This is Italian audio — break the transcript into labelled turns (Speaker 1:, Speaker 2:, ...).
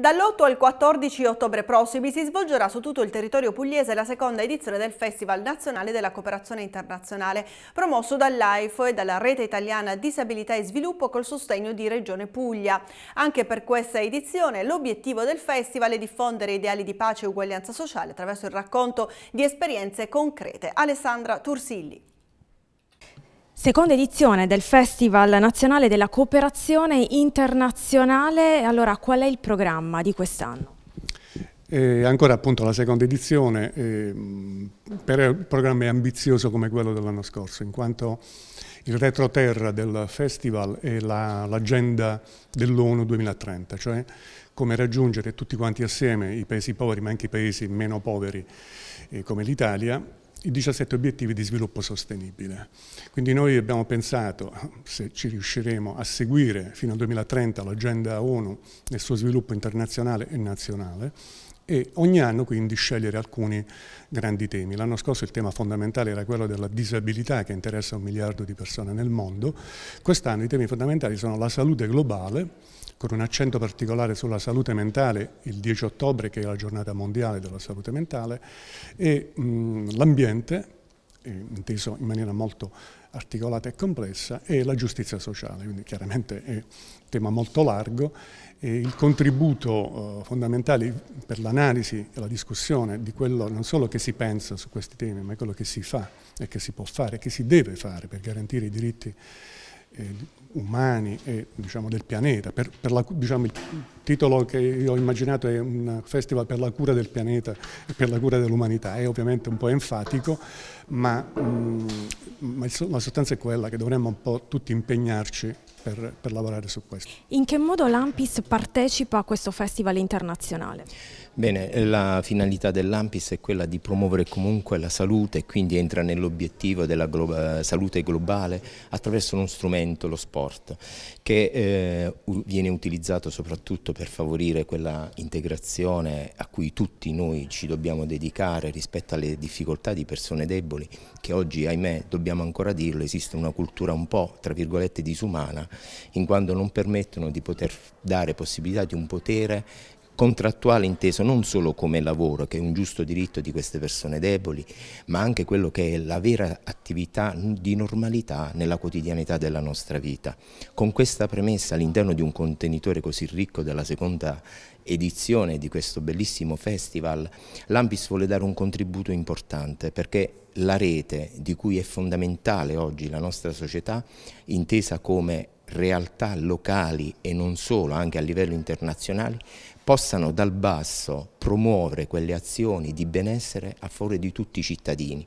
Speaker 1: Dall'8 al 14 ottobre prossimi si svolgerà su tutto il territorio pugliese la seconda edizione del Festival Nazionale della Cooperazione Internazionale, promosso dall'AIFO e dalla Rete Italiana Disabilità e Sviluppo col sostegno di Regione Puglia. Anche per questa edizione l'obiettivo del festival è diffondere ideali di pace e uguaglianza sociale attraverso il racconto di esperienze concrete. Alessandra Tursilli.
Speaker 2: Seconda edizione del Festival Nazionale della Cooperazione Internazionale, allora qual è il programma di quest'anno?
Speaker 3: Eh, ancora appunto la seconda edizione, eh, per un programma ambizioso come quello dell'anno scorso, in quanto il retroterra del festival è l'agenda la, dell'ONU 2030, cioè come raggiungere tutti quanti assieme i paesi poveri, ma anche i paesi meno poveri eh, come l'Italia, i 17 obiettivi di sviluppo sostenibile. Quindi noi abbiamo pensato, ah, se ci riusciremo, a seguire fino al 2030 l'agenda ONU nel suo sviluppo internazionale e nazionale, e ogni anno quindi scegliere alcuni grandi temi. L'anno scorso il tema fondamentale era quello della disabilità che interessa un miliardo di persone nel mondo, quest'anno i temi fondamentali sono la salute globale, con un accento particolare sulla salute mentale il 10 ottobre che è la giornata mondiale della salute mentale e l'ambiente, inteso in maniera molto articolata e complessa, e la giustizia sociale, quindi chiaramente è un tema molto largo. E il contributo eh, fondamentale per l'analisi e la discussione di quello non solo che si pensa su questi temi, ma quello che si fa e che si può fare, e che si deve fare per garantire i diritti eh, umani e diciamo, del pianeta, per, per la, diciamo, il, titolo che io ho immaginato è un festival per la cura del pianeta e per la cura dell'umanità, è ovviamente un po' enfatico, ma, mh, mm, ma la sostanza è quella che dovremmo un po' tutti impegnarci per, per, lavorare su questo.
Speaker 2: In che modo l'Ampis partecipa a questo festival internazionale?
Speaker 4: Bene, la finalità dell'Ampis è quella di promuovere comunque la salute e quindi entra nell'obiettivo della glo salute globale attraverso uno strumento, lo sport, che eh, viene utilizzato soprattutto per favorire quella integrazione a cui tutti noi ci dobbiamo dedicare rispetto alle difficoltà di persone deboli, che oggi, ahimè, dobbiamo ancora dirlo, esiste una cultura un po', tra virgolette, disumana, in quanto non permettono di poter dare possibilità di un potere contrattuale inteso non solo come lavoro, che è un giusto diritto di queste persone deboli, ma anche quello che è la vera attività di normalità nella quotidianità della nostra vita. Con questa premessa all'interno di un contenitore così ricco della seconda edizione di questo bellissimo festival, l'Ampis vuole dare un contributo importante perché la rete di cui è fondamentale oggi la nostra società, intesa come realtà locali e non solo, anche a livello internazionale, possano dal basso promuovere quelle azioni di benessere a favore di tutti i cittadini.